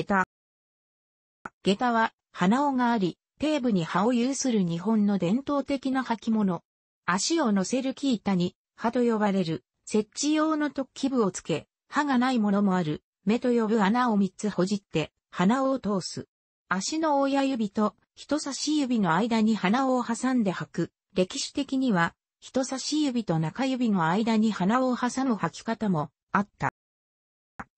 下駄。下駄は、鼻緒があり、底部に葉を有する日本の伝統的な履物。足を乗せる木板に、歯と呼ばれる、設置用の突起部をつけ、歯がないものもある、目と呼ぶ穴を3つほじって、鼻を通す。足の親指と人差し指の間に鼻を挟んで履く。歴史的には、人差し指と中指の間に鼻を挟む履き方もあった。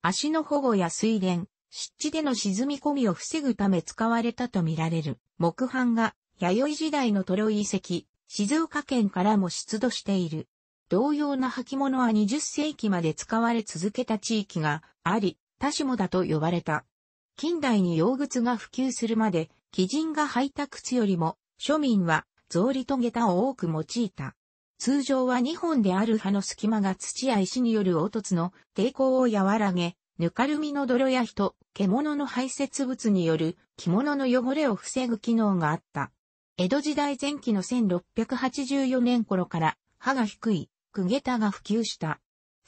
足の保護や水田、湿地での沈み込みを防ぐため使われたとみられる木版が弥生時代のトロ遺跡、静岡県からも出土している。同様な履物は20世紀まで使われ続けた地域があり、多種もだと呼ばれた。近代に洋靴が普及するまで、貴人が履いた靴よりも、庶民は草履と下駄を多く用いた。通常は2本である葉の隙間が土や石による凹凸の抵抗を和らげ、ぬかるみの泥や人、獣の排泄物による着物の汚れを防ぐ機能があった。江戸時代前期の1684年頃から歯が低い、くげたが普及した。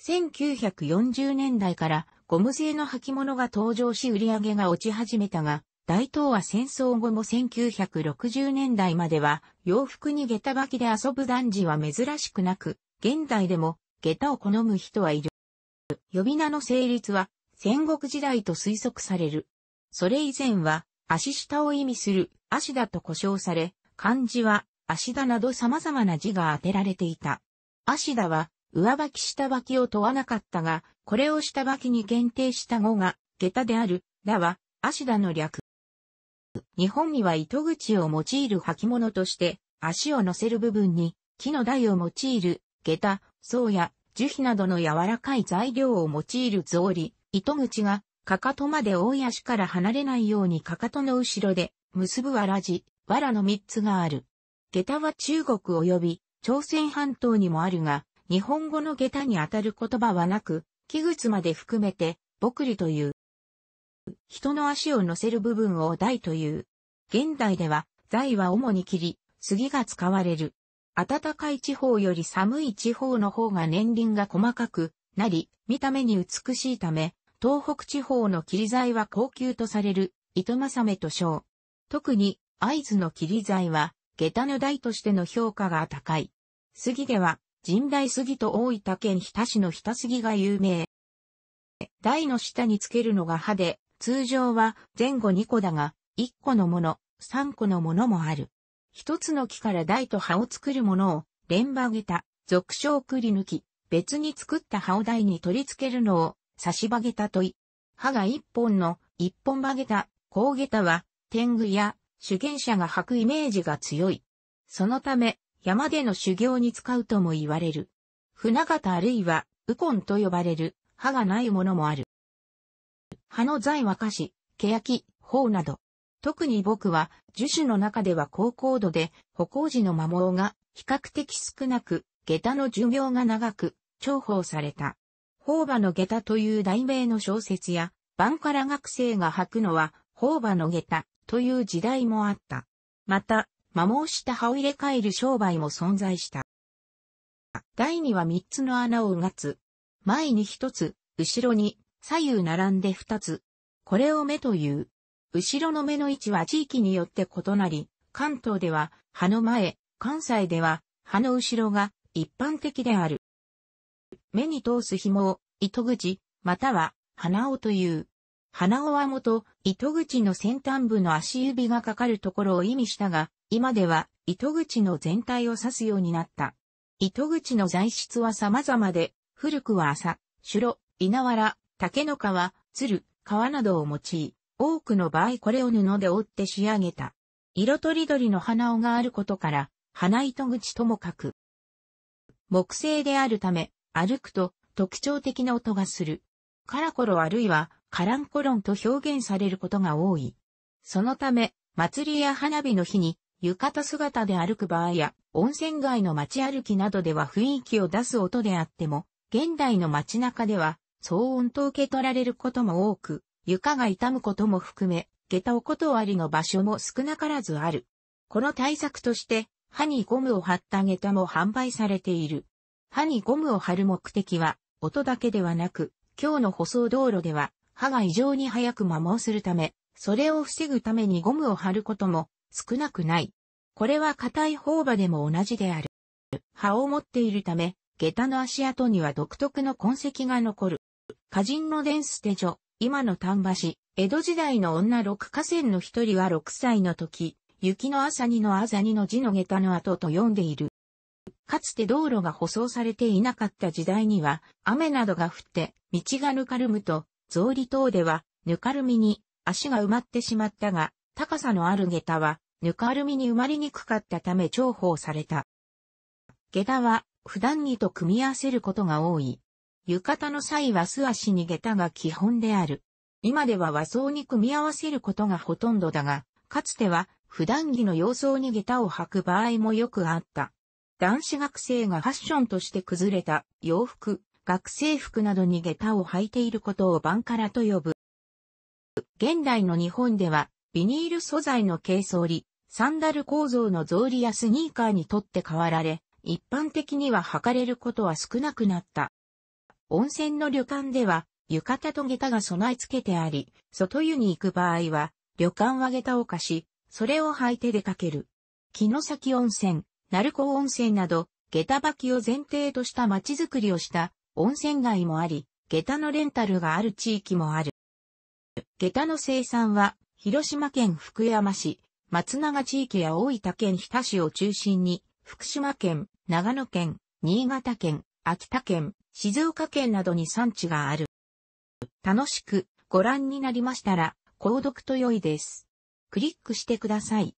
1940年代からゴム製の履物が登場し売り上げが落ち始めたが、大東亜戦争後も1960年代までは洋服に下駄履きで遊ぶ男児は珍しくなく、現代でも下駄を好む人はいる。呼び名の成立は戦国時代と推測される。それ以前は、足下を意味する足だと呼称され、漢字は足田など様々な字が当てられていた。足田は上履き下履きを問わなかったが、これを下履きに限定した語が、下駄である、だは、足田の略。日本には糸口を用いる履物として、足を乗せる部分に、木の台を用いる、下駄、層や樹皮などの柔らかい材料を用いる草履、糸口が、かかとまで大足から離れないようにかかとの後ろで、結ぶわらじ、わらの三つがある。下駄は中国及び、朝鮮半島にもあるが、日本語の下駄にあたる言葉はなく、器物まで含めて、僕りという。人の足を乗せる部分を台という。現代では、台は主に切り、杉が使われる。暖かい地方より寒い地方の方が年輪が細かくなり、見た目に美しいため、東北地方の切り材は高級とされる、糸正めと称。特に、合図の切り材は、下駄の台としての評価が高い。杉では、神代杉と大分県日田市の日田杉が有名。台の下につけるのが歯で、通常は前後2個だが、1個のもの、3個のものもある。一つの木から台と葉を作るものを、連馬下駄、俗称くり抜き、別に作った葉を台に取り付けるのを、差し曲げた問い。歯が一本の一本曲げた高下駄は天狗や修験者が履くイメージが強い。そのため山での修行に使うとも言われる。船形あるいはウコンと呼ばれる歯がないものもある。歯の材は菓子、欅、頬など。特に僕は樹種の中では高高度で歩行時の摩耗が比較的少なく、下駄の寿命が長く重宝された。宝馬の下駄という題名の小説や、バンカラ学生が履くのは、宝馬の下駄という時代もあった。また、摩耗した葉を入れ替える商売も存在した。第2は3つの穴をうがつ。前に1つ、後ろに、左右並んで2つ。これを目という。後ろの目の位置は地域によって異なり、関東では、葉の前、関西では、葉の後ろが一般的である。目に通す紐を、糸口、または、鼻緒という。鼻緒は元、糸口の先端部の足指がかかるところを意味したが、今では、糸口の全体を指すようになった。糸口の材質は様々で、古くは麻、白、稲わら、竹の皮、鶴、皮などを用い、多くの場合これを布で折って仕上げた。色とりどりの花尾があることから、花糸口とも書く。木製であるため、歩くと特徴的な音がする。カラコロあるいはカランコロンと表現されることが多い。そのため、祭りや花火の日に浴衣姿で歩く場合や、温泉街の街歩きなどでは雰囲気を出す音であっても、現代の街中では騒音と受け取られることも多く、床が傷むことも含め、下駄お断りの場所も少なからずある。この対策として、歯にゴムを貼った下駄も販売されている。歯にゴムを貼る目的は、音だけではなく、今日の舗装道路では、歯が異常に早く摩耗するため、それを防ぐためにゴムを貼ることも少なくない。これは硬い方歯でも同じである。歯を持っているため、下駄の足跡には独特の痕跡が残る。歌人の伝捨て女、今の丹波市、江戸時代の女六河川の一人は6歳の時、雪の朝にのあざにの字の下駄の跡と読んでいる。かつて道路が舗装されていなかった時代には、雨などが降って道がぬかるむと、草履等ではぬかるみに足が埋まってしまったが、高さのある下駄はぬかるみに埋まりにくかったため重宝された。下駄は普段着と組み合わせることが多い。浴衣の際は素足に下駄が基本である。今では和装に組み合わせることがほとんどだが、かつては普段着の洋装に下駄を履く場合もよくあった。男子学生がファッションとして崩れた洋服、学生服などに下駄を履いていることをバンカラと呼ぶ。現代の日本では、ビニール素材の軽装り、サンダル構造の草履やスニーカーにとって変わられ、一般的には履かれることは少なくなった。温泉の旅館では、浴衣と下駄が備え付けてあり、外湯に行く場合は、旅館は下駄を貸し、それを履いて出かける。木の先温泉、鳴子温泉など、下駄履きを前提とした街づくりをした温泉街もあり、下駄のレンタルがある地域もある。下駄の生産は、広島県福山市、松永地域や大分県日田市を中心に、福島県、長野県、新潟県、秋田県、静岡県などに産地がある。楽しくご覧になりましたら、購読と良いです。クリックしてください。